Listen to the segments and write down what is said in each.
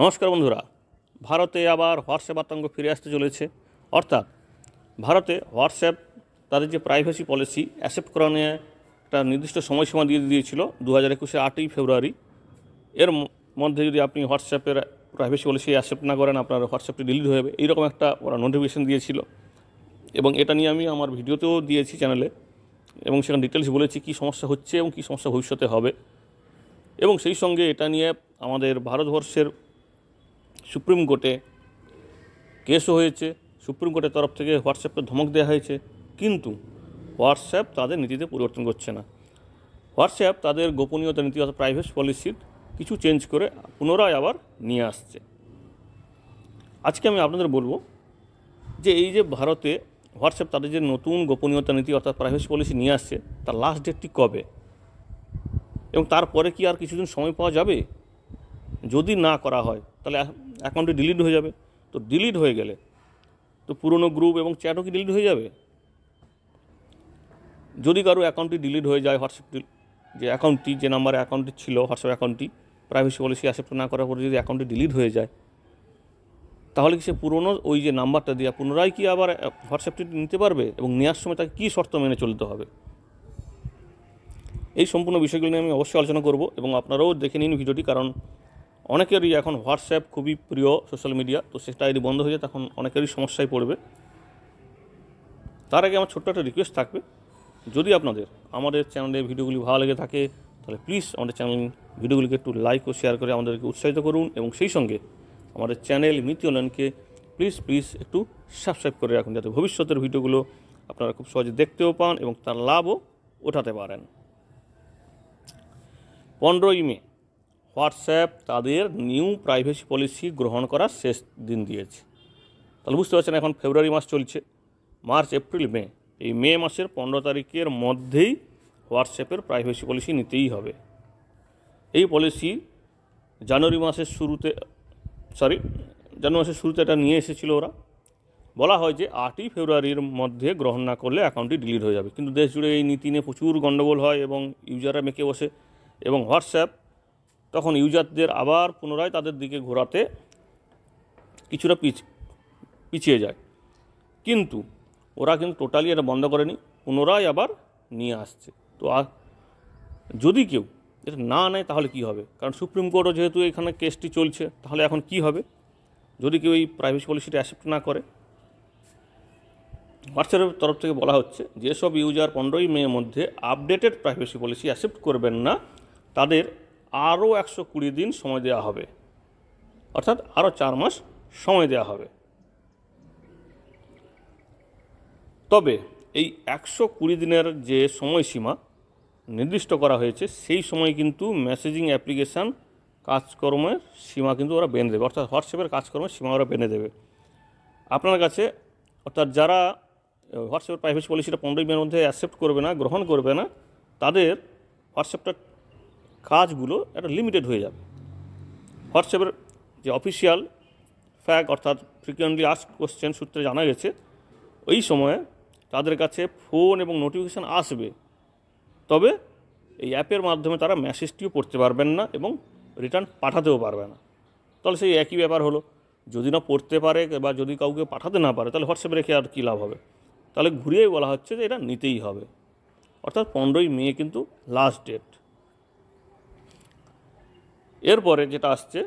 নমস্কার বন্ধুরা ভারতে আবার হোয়াটসঅ্যাপ আতঙ্ক ফিরে আসতে চলেছে অর্থাৎ ভারতে হোয়াটসঅ্যাপ তাদের যে প্রাইভেসি পলিসি অ্যাকসেপ্ট করা নিয়ে একটা নির্দিষ্ট সময়সীমা দিয়ে দিয়েছিল দু হাজার একুশে আটই ফেব্রুয়ারি এর মধ্যে যদি আপনি হোয়াটসঅ্যাপের প্রাইভেসি পলিসি অ্যাকসেপ্ট না করেন আপনার হোয়াটসঅ্যাপটি ডিলিট হয়ে যাবে এইরকম একটা ওরা নোটিফিকেশান দিয়েছিল এবং এটা নিয়ে আমি আমার ভিডিওতেও দিয়েছি চ্যানেলে এবং সেখানে ডিটেলস বলেছি কি সমস্যা হচ্ছে এবং কী সমস্যা ভবিষ্যতে হবে এবং সেই সঙ্গে এটা নিয়ে আমাদের ভারতবর্ষের সুপ্রিম কোর্টে কেসও হয়েছে সুপ্রিম কোর্টের তরফ থেকে হোয়াটসঅ্যাপকে ধমক দেওয়া হয়েছে কিন্তু হোয়াটসঅ্যাপ তাদের নীতিতে পরিবর্তন করছে না হোয়াটসঅ্যাপ তাদের গোপনীয়তা নীতি অর্থাৎ প্রাইভেট পলিসির কিছু চেঞ্জ করে পুনরায় আবার নিয়ে আসছে আজকে আমি আপনাদের বলবো যে এই যে ভারতে হোয়াটসঅ্যাপ তাদের যে নতুন গোপনীয়তা নীতি অর্থাৎ প্রাইভেসি পলিসি নিয়ে আসছে তার লাস্ট ডেটটি কবে এবং তারপরে কি আর কিছুদিন সময় পাওয়া যাবে যদি না করা হয় তাহলে অ্যাকাউন্টটি ডিলিট হয়ে যাবে তো ডিলিট হয়ে গেলে তো পুরনো গ্রুপ এবং চ্যাটও কি ডিলিট হয়ে যাবে যদি কারো অ্যাকাউন্টটি ডিলিট হয়ে যায় হোয়াটসঅ্যাপ যে অ্যাকাউন্টটি যে নাম্বারে অ্যাকাউন্টটি ছিল হোয়াটসঅ্যাপ অ্যাকাউন্টটি প্রাইভেসি পলিসি অ্যাকসেপ্ট না করার পরে যদি অ্যাকাউন্টটি ডিলিট হয়ে যায় তাহলে কি সে পুরনো ওই যে নাম্বারটা দিয়ে পুনরায় কি আবার হোয়াটসঅ্যাপটি নিতে পারবে এবং নেওয়ার সময় তাকে কী শর্ত মেনে চলতে হবে এই সম্পূর্ণ বিষয়গুলো নিয়ে আমি অবশ্যই আলোচনা করব এবং আপনারাও দেখে নিন ভিডিওটি কারণ অনেকেরই এখন হোয়াটসঅ্যাপ খুবই প্রিয় সোশ্যাল মিডিয়া তো সেটা যদি বন্ধ হয়ে যায় তখন অনেকেরই সমস্যায় পড়বে তার আগে আমার ছোট্ট একটা রিকোয়েস্ট থাকবে যদি আপনাদের আমাদের চ্যানেলে ভিডিওগুলি ভালো লেগে থাকে তাহলে প্লিজ আমাদের চ্যানেল ভিডিওগুলিকে একটু লাইক ও শেয়ার করে আমাদেরকে উৎসাহিত করুন এবং সেই সঙ্গে আমাদের চ্যানেল মিতি অনলাইনকে প্লিজ প্লিজ একটু সাবস্ক্রাইব করে রাখুন যাতে ভবিষ্যতের ভিডিওগুলো আপনারা খুব সহজে দেখতেও পান এবং তার লাভও ওঠাতে পারেন পনেরোই মে হোয়াটসঅ্যাপ তাদের নিউ প্রাইভেসি পলিসি গ্রহণ করার শেষ দিন দিয়েছে তাহলে বুঝতে পারছেন এখন ফেব্রুয়ারি মাস চলছে মার্চ এপ্রিল মে এই মে মাসের পনেরো তারিখের মধ্যেই হোয়াটসঅ্যাপের প্রাইভেসি পলিসি নিতেই হবে এই পলিসি জানুয়ারি মাসের শুরুতে সরি জানুয়ারি মাসের শুরুতে এটা নিয়ে এসেছিল ওরা বলা হয় যে আটই ফেব্রুয়ারির মধ্যে গ্রহণ না করলে অ্যাকাউন্টটি ডিলিট হয়ে যাবে কিন্তু দেশ জুড়ে এই নীতি নিয়ে প্রচুর গণ্ডগোল হয় এবং ইউজাররা মেকে বসে এবং হোয়াটসঅ্যাপ তখন ইউজারদের আবার পুনরায় তাদের দিকে ঘোরাতে কিছুটা পিছ পিছিয়ে যায় কিন্তু ওরা কিন্তু টোটালি এটা বন্ধ করেনি পুনরায় আবার নিয়ে আসছে তো যদি কেউ এটা না নেয় তাহলে কি হবে কারণ সুপ্রিম কোর্টও যেহেতু এখানে কেসটি চলছে তাহলে এখন কি হবে যদি কেউ এই প্রাইভেসি পলিসিটা অ্যাকসেপ্ট না করে হোয়াটসঅ্যাপের তরফ থেকে বলা হচ্ছে যেসব ইউজার পনেরোই মেয়ের মধ্যে আপডেটেড প্রাইভেসি পলিসি অ্যাকসেপ্ট করবেন না তাদের আরও একশো কুড়ি দিন সময় দেওয়া হবে অর্থাৎ আরও চার মাস সময় দেওয়া হবে তবে এই একশো কুড়ি দিনের যে সময়সীমা নির্দিষ্ট করা হয়েছে সেই সময় কিন্তু মেসেজিং অ্যাপ্লিকেশান কাজকর্মের সীমা কিন্তু ওরা বেঁধে দেবে অর্থাৎ হোয়াটসঅ্যাপের কাজকর্মের সীমা ওরা বেঁধে দেবে আপনার কাছে অর্থাৎ যারা হোয়াটসঅ্যাপের প্রাইভেসি পলিসিটা পনেরোই দিনের মধ্যে অ্যাকসেপ্ট করবে না গ্রহণ করবে না তাদের হোয়াটসঅ্যাপটা কাজগুলো একটা লিমিটেড হয়ে যাবে হোয়াটসঅ্যাপের যে অফিসিয়াল ফ্যাক অর্থাৎ ফ্রিকুয়েন্টলি আস কোশ্চেন সূত্রে জানা গেছে ওই সময়ে তাদের কাছে ফোন এবং নোটিফিকেশান আসবে তবে এই অ্যাপের মাধ্যমে তারা মেসেজটিও পড়তে পারবেন না এবং রিটার্ন পাঠাতেও পারবে না তাহলে সেই একই ব্যাপার হলো যদি না পড়তে পারে বা যদি কাউকে পাঠাতে না পারে তাহলে হোয়াটসঅ্যাপে রেখে আর কী লাভ হবে তাহলে ঘুরিয়েই বলা হচ্ছে যে এটা নিতেই হবে অর্থাৎ পনেরোই মে কিন্তু লাস্ট ডেট এরপরে যেটা আসছে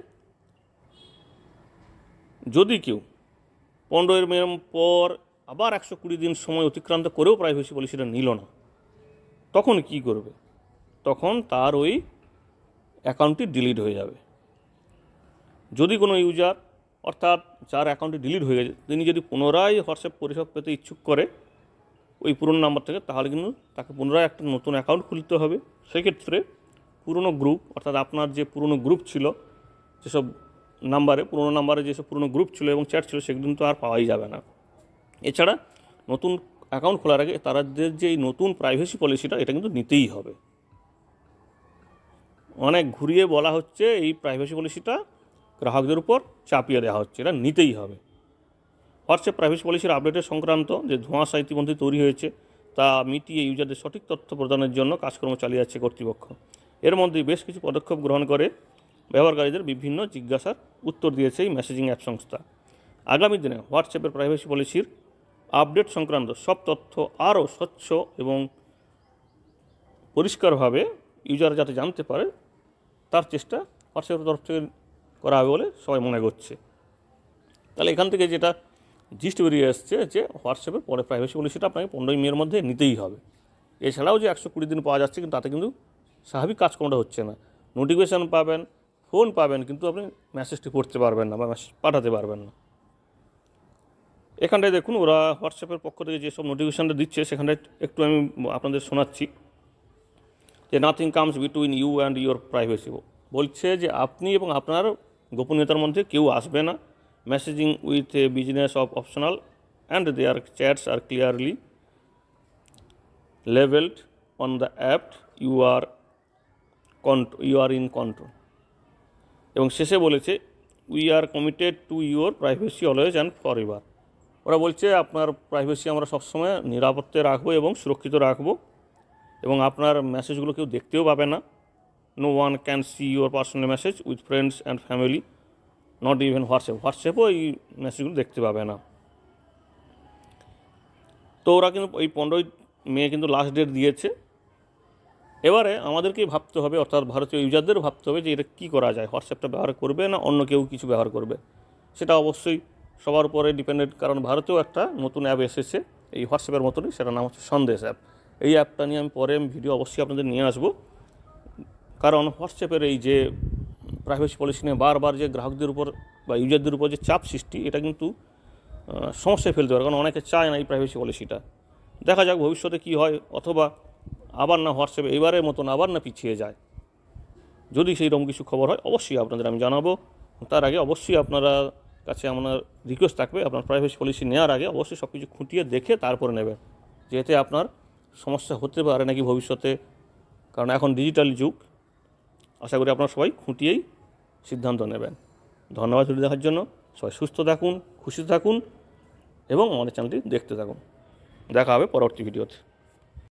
যদি কেউ পনেরোই মে পর আবার একশো কুড়ি দিন সময় অতিক্রান্ত করেও প্রাইভেসি পলিসিটা নিল না তখন কি করবে তখন তার ওই অ্যাকাউন্টটি ডিলিট হয়ে যাবে যদি কোনো ইউজার অর্থাৎ যার অ্যাকাউন্টটি ডিলিট হয়ে গেছে তিনি যদি পুনরায় হোয়াটসঅ্যাপ পরিষেবা পেতে ইচ্ছুক করে ওই পুরনো নাম্বার থেকে তাহলে কিন্তু তাকে পুনরায় একটা নতুন অ্যাকাউন্ট খুলতে হবে সেক্ষেত্রে পুরনো গ্রুপ অর্থাৎ আপনার যে পুরনো গ্রুপ ছিল যেসব নাম্বারে পুরনো নাম্বারে যেসব পুরনো গ্রুপ ছিল এবং চ্যাট ছিল সেগুলো তো আর পাওয়াই যাবে না এছাড়া নতুন অ্যাকাউন্ট খোলার আগে তাদের যে নতুন প্রাইভেসি পলিসিটা এটা কিন্তু নিতেই হবে অনেক ঘুরিয়ে বলা হচ্ছে এই প্রাইভেসি পলিসিটা গ্রাহকদের উপর চাপিয়ে দেওয়া হচ্ছে এটা নিতেই হবে হোয়াটসঅ্যাপ প্রাইভেসি পলিসির আপডেটের সংক্রান্ত যে ধোঁয়াশা ইতিমধ্যে তৈরি হয়েছে তা মিটিয়ে ইউজারদের সঠিক তথ্য প্রদানের জন্য কাজকর্ম চালিয়ে যাচ্ছে কর্তৃপক্ষ এর মধ্যে বেশ কিছু পদক্ষেপ গ্রহণ করে ব্যবহারকারীদের বিভিন্ন জিজ্ঞাসার উত্তর দিয়েছে এই মেসেজিং অ্যাপ সংস্থা আগামী দিনে হোয়াটসঅ্যাপের প্রাইভেসি পলিসির আপডেট সংক্রান্ত সব তথ্য আরও স্বচ্ছ এবং পরিষ্কারভাবে ইউজার যাতে জানতে পারে তার চেষ্টা হোয়াটসঅ্যাপের তরফ থেকে করা হবে বলে সবাই মনে করছে তাহলে এখান থেকে যেটা জিস্ট বেরিয়ে আসছে যে হোয়াটসঅ্যাপের পরে প্রাইভেসি পলিসিটা আপনাকে পনেরোই মের মধ্যে নিতেই হবে এছাড়াও যে একশো কুড়ি দিন পাওয়া যাচ্ছে কিন্তু তাতে কিন্তু স্বাভাবিক কাজকর্মটা হচ্ছে না নোটিফিকেশান পাবেন ফোন পাবেন কিন্তু আপনি মেসেজটি পড়তে পারবেন না বা মেসেজ পাঠাতে পারবেন না এখানটায় দেখুন ওরা হোয়াটসঅ্যাপের পক্ষ থেকে যেসব নোটিফিকেশানটা দিচ্ছে সেখানটায় একটু আমি আপনাদের শোনাচ্ছি যে nothing comes between you and your privacy বলছে যে আপনি এবং আপনার গোপনীয়তার মধ্যে কেউ আসবে না messaging with a business of optional and they are chats are clearly labelled on the app you are cont you are in control এবং শেষে বলেছে we are committed to your privacy always and forever এভার ওরা বলছে আপনার privacy আমরা সবসময় নিরাপত্তে রাখবো এবং সুরক্ষিত রাখবো এবং আপনার মেসেজগুলো কেউ দেখতেও পাবে না no one can see your personal message with friends and family not even WhatsApp হোয়াটসঅ্যাপও এই মেসেজগুলো দেখতে পাবে না তো ওরা কিন্তু ওই পনেরোই মে কিন্তু লাস্ট ডেট দিয়েছে এবারে আমাদেরকেই ভাবতে হবে অর্থাৎ ভারতীয় ইউজারদের ভাবতে হবে যে এটা কী করা যায় হোয়াটসঅ্যাপটা ব্যবহার করবে না অন্য কেউ কিছু ব্যবহার করবে সেটা অবশ্যই সবার উপরে ডিপেন্ডেন্ট কারণ ভারতেও একটা নতুন অ্যাপ এসেছে এই হোয়াটসঅ্যাপের মতনই সেটার নাম হচ্ছে সন্দেশ অ্যাপ এই অ্যাপটা নিয়ে আমি পরে আমি ভিডিও অবশ্যই আপনাদের নিয়ে আসবো কারণ হোয়াটসঅ্যাপের এই যে প্রাইভেসি পলিসি নিয়ে বারবার যে গ্রাহকদের উপর বা ইউজারদের উপর যে চাপ সৃষ্টি এটা কিন্তু সমস্যায় ফেলতে পারে কারণ অনেকে চায় না এই প্রাইভেসি পলিসিটা দেখা যাক ভবিষ্যতে কী হয় অথবা আবার না হোয়াটসঅ্যাপে এইবারের মতন আবার না পিছিয়ে যায় যদি সেই রকম কিছু খবর হয় অবশ্যই আপনাদের আমি জানাবো তার আগে অবশ্যই আপনারা কাছে আমার রিকোয়েস্ট থাকবে আপনার প্রাইভেসি পলিসি নেওয়ার আগে অবশ্যই সব কিছু খুঁটিয়ে দেখে তারপরে নেবেন যেহেতু আপনার সমস্যা হতে পারে নাকি ভবিষ্যতে কারণ এখন ডিজিটাল যুগ আশা করি আপনারা সবাই খুঁটিয়েই সিদ্ধান্ত নেবেন ধন্যবাদ ভিডিও দেখার জন্য সবাই সুস্থ থাকুন খুশি থাকুন এবং আমাদের চ্যানেলটি দেখতে থাকুন দেখা হবে পরবর্তী ভিডিওতে